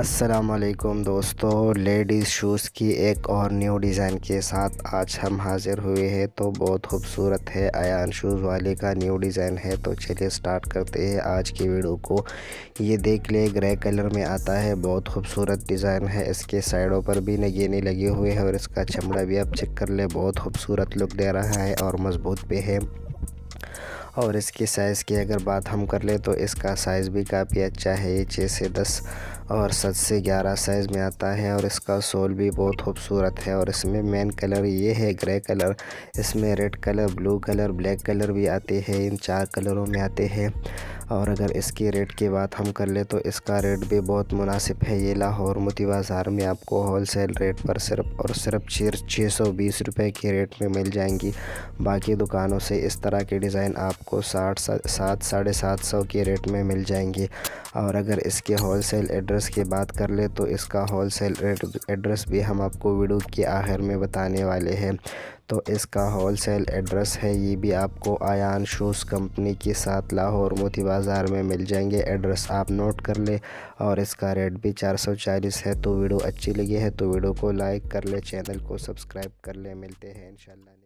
असलकुम दोस्तों ladies shoes की एक और न्यू डिज़ाइन के साथ आज हम हाज़िर हुए हैं तो बहुत खूबसूरत है आयान शूज़ वाले का न्यू डिज़ाइन है तो चलिए स्टार्ट करते हैं आज की वीडियो को ये देख ले ग्रे कलर में आता है बहुत खूबसूरत डिज़ाइन है इसके साइडों पर भी नगीने लगे हुए हैं और इसका चमड़ा भी आप चेक कर ले बहुत खूबसूरत लुक दे रहा है और मज़बूत भी है और इसकी साइज़ की अगर बात हम कर ले तो इसका साइज़ भी काफ़ी अच्छा है छः से दस और सत से ग्यारह साइज़ में आता है और इसका सोल भी बहुत खूबसूरत है और इसमें मेन कलर ये है ग्रे कलर इसमें red colour blue colour black colour भी आते हैं इन चार कलरों में आते हैं और अगर इसके रेट की बात हम कर ले तो इसका रेट भी बहुत मुनासिब है ये लाहौर मोती बाज़ार में आपको होल सेल रेट पर सिर्फ और सिर्फ छः छः सौ बीस रुपये के रेट में मिल जाएंगी बाकी दुकानों से इस तरह के डिज़ाइन आपको साठ सात साढ़े सात सौ के रेट में मिल जाएंगी और अगर इसके होल सेल एड्रेस की बात कर ले तो इसका होल सेल एड्रेस भी हम आपको वीडियो के आखिर में बताने वाले हैं तो इसका होलसेल एड्रेस है ये भी आपको आयान शूज़ कंपनी के साथ लाहौर मोती बाज़ार में मिल जाएंगे एड्रेस आप नोट कर ले और इसका रेट भी 440 है तो वीडियो अच्छी लगी है तो वीडियो को लाइक कर ले चैनल को सब्सक्राइब कर ले मिलते हैं इंशाल्लाह